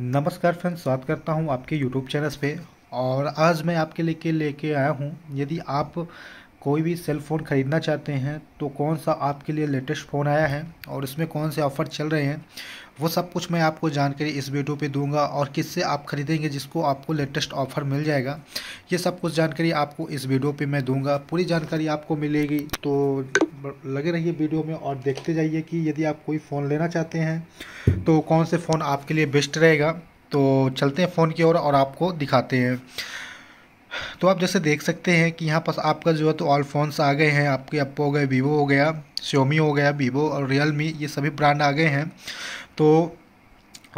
नमस्कार फ्रेंड्स स्वागत करता हूं आपके यूट्यूब चैनल पे और आज मैं आपके लेके लेके आया हूं यदि आप कोई भी सेल फ़ोन ख़रीदना चाहते हैं तो कौन सा आपके लिए लेटेस्ट फ़ोन आया है और इसमें कौन से ऑफ़र चल रहे हैं वो सब कुछ मैं आपको जानकारी इस वीडियो पे दूंगा और किससे आप ख़रीदेंगे जिसको आपको लेटेस्ट ऑफ़र मिल जाएगा ये सब कुछ जानकारी आपको इस वीडियो पे मैं दूंगा पूरी जानकारी आपको मिलेगी तो लगे रहिए वीडियो में और देखते जाइए कि यदि आप कोई फ़ोन लेना चाहते हैं तो कौन से फ़ोन आपके लिए बेस्ट रहेगा तो चलते हैं फ़ोन की ओर और, और आपको दिखाते हैं तो आप जैसे देख सकते हैं कि यहाँ पास आपका जो है तो ऑल फोन्स आ गए हैं आपके अपो हो गए वीवो हो गया सोमी हो गया वीवो और रियल ये सभी ब्रांड आ गए हैं तो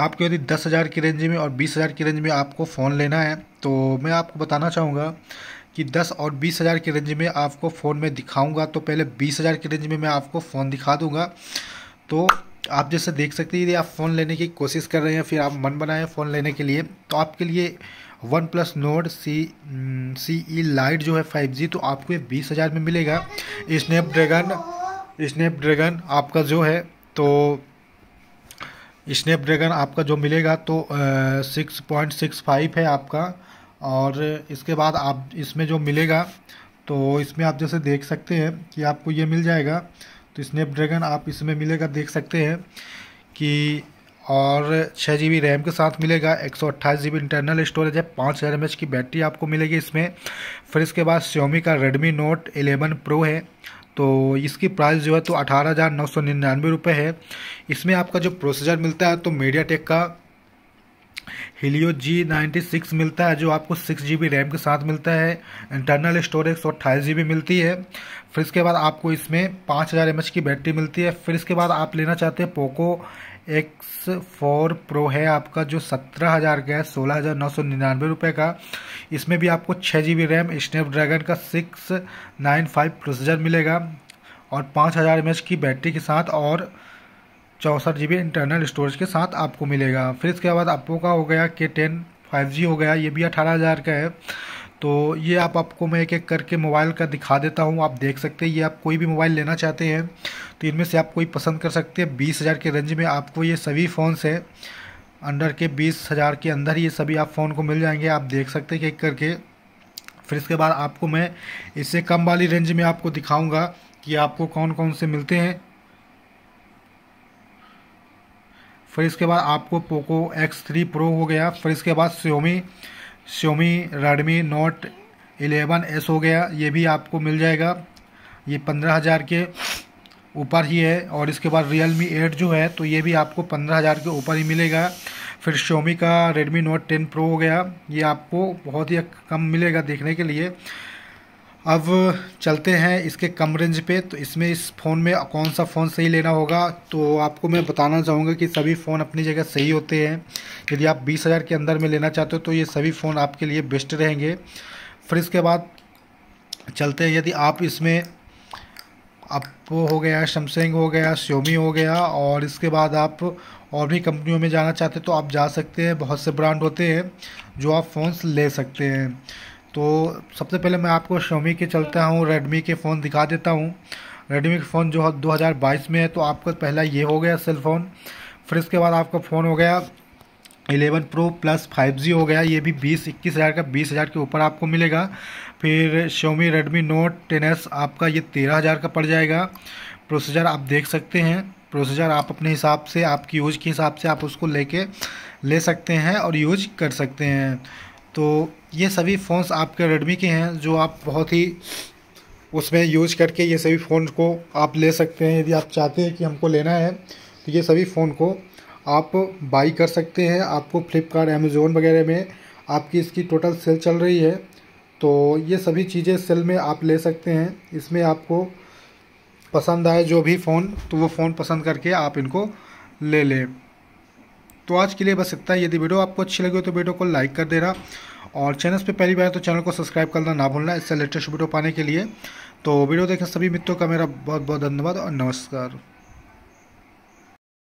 आपको यदि दस हज़ार की रेंज में और बीस हज़ार की रेंज में आपको फ़ोन लेना है तो मैं आपको बताना चाहूँगा कि 10 और बीस हज़ार के रेंज में आपको फ़ोन में दिखाऊंगा तो पहले बीस हज़ार के रेंज में मैं आपको फ़ोन दिखा दूंगा तो आप जैसे देख सकते हैं यदि आप फ़ोन लेने की कोशिश कर रहे हैं फिर आप मन बनाए फ़ोन लेने के लिए तो आपके लिए OnePlus Nord C C E lite जो है फाइव जी तो आपको ये बीस हज़ार में मिलेगा स्नैपड्रैगन स्नैपड्रैगन आपका जो है तो स्नैपड्रैगन आपका जो मिलेगा तो सिक्स पॉइंट सिक्स फाइव है आपका और इसके बाद आप इसमें जो मिलेगा तो इसमें आप जैसे देख सकते हैं कि आपको ये मिल जाएगा तो स्नैपड्रैगन आप इसमें मिलेगा देख सकते हैं कि और छः जी बी रैम के साथ मिलेगा एक सौ अट्ठाईस जी बी इंटरनल स्टोरेज है पाँच हज़ार एम एच की बैटरी आपको मिलेगी इसमें फिर इसके बाद श्योमी का रेडमी नोट एलेवन प्रो है तो इसकी प्राइस जो है तो अठारह हज़ार नौ सौ निन्यानवे रुपये है इसमें आपका जो प्रोसेसर मिलता है तो मीडिया टेक का हीलियो जी नाइन्टी सिक्स मिलता है जो आपको सिक्स जी बी रैम के साथ मिलता है इंटरनल स्टोरेज सौ अट्ठाईस जी बी मिलती है फिर इसके बाद आपको इसमें पाँच हज़ार एम एच की बैटरी मिलती है फिर इसके बाद आप लेना चाहते हैं पोको एक्स फोर प्रो है आपका जो सत्रह हज़ार का है सोलह हज़ार नौ सौ निन्यानवे रुपये का इसमें भी आपको छः जी बी रैम स्नैपड्रैगन का सिक्स नाइन फाइव प्रोसेसर मिलेगा और पाँच हज़ार एम एच की बैटरी के साथ और चौंसठ जी इंटरनल स्टोरेज के साथ आपको मिलेगा फिर इसके बाद आपको का हो गया के टेन फाइव जी हो गया ये भी अठारह हज़ार का है तो ये आप आपको मैं एक एक करके मोबाइल का दिखा देता हूँ आप देख सकते हैं ये आप कोई भी मोबाइल लेना चाहते हैं तो इनमें से आप कोई पसंद कर सकते हैं बीस हज़ार के रेंज में आपको ये सभी फ़ोन्स हैं अंडर के बीस हज़ार के अंदर ये सभी आप फ़ोन को मिल जाएंगे आप देख सकते हैं एक करके फिर इसके बाद आपको मैं इससे कम वाली रेंज में आपको दिखाऊँगा कि आपको कौन कौन से मिलते हैं फिर इसके बाद आपको पोको एक्स थ्री प्रो हो गया फिर इसके बाद Xiaomi Xiaomi Redmi Note eleven S हो गया ये भी आपको मिल जाएगा ये पंद्रह हज़ार के ऊपर ही है और इसके बाद रियल मी एट जो है तो ये भी आपको पंद्रह हज़ार के ऊपर ही मिलेगा फिर श्योमी का रेडमी नोट टेन प्रो हो गया ये आपको बहुत ही कम मिलेगा देखने के लिए अब चलते हैं इसके कम रेंज पे तो इसमें इस फ़ोन में कौन सा फ़ोन सही लेना होगा तो आपको मैं बताना चाहूँगा कि सभी फ़ोन अपनी जगह सही होते हैं यदि आप बीस हज़ार के अंदर में लेना चाहते हो तो ये सभी फ़ोन आपके लिए बेस्ट रहेंगे फिर इसके बाद चलते हैं यदि आप इसमें अपो हो गया शमसंग हो गया श्योमी हो गया और इसके बाद आप और भी कंपनियों में जाना चाहते तो आप जा सकते हैं बहुत से ब्रांड होते हैं जो आप फ़ोन ले सकते हैं तो सबसे पहले मैं आपको शोमी के चलता हूँ रेडमी के फ़ोन दिखा देता हूँ रेडमी का फ़ोन जो बाईस में है तो आपका पहला ये हो गया सेल फ़ोन फिर इसके बाद आपका फ़ोन हो गया 11 प्रो प्लस 5G हो गया ये भी बीस इक्कीस हज़ार का बीस हज़ार के ऊपर आपको मिलेगा फिर शोमी रेडमी नोट टेन आपका ये तेरह हज़ार का पड़ जाएगा प्रोसीजर आप देख सकते हैं प्रोसीजर आप अपने हिसाब से आपकी यूज के हिसाब से आप उसको लेके ले सकते हैं और यूज कर सकते हैं तो ये सभी फ़ोन्स आपके रेडमी के हैं जो आप बहुत ही उसमें यूज करके ये सभी फ़ोन को आप ले सकते हैं यदि आप चाहते हैं कि हमको लेना है तो ये सभी फ़ोन को आप बाई कर सकते हैं आपको फ्लिपकार्ट अमेज़ोन वगैरह में आपकी इसकी टोटल सेल चल रही है तो ये सभी चीज़ें सेल में आप ले सकते हैं इसमें आपको पसंद आए जो भी फ़ोन तो वो फ़ोन पसंद करके आप इनको ले लें तो आज के लिए बस इतना ही यदि वीडियो आपको अच्छी लगी हो तो वीडियो को लाइक कर देना और चैनल पे पहली बार तो चैनल को सब्सक्राइब करना ना भूलना इससे लेटेस्ट वीडियो पाने के लिए तो वीडियो देखें सभी मित्रों का मेरा बहुत बहुत धन्यवाद और नमस्कार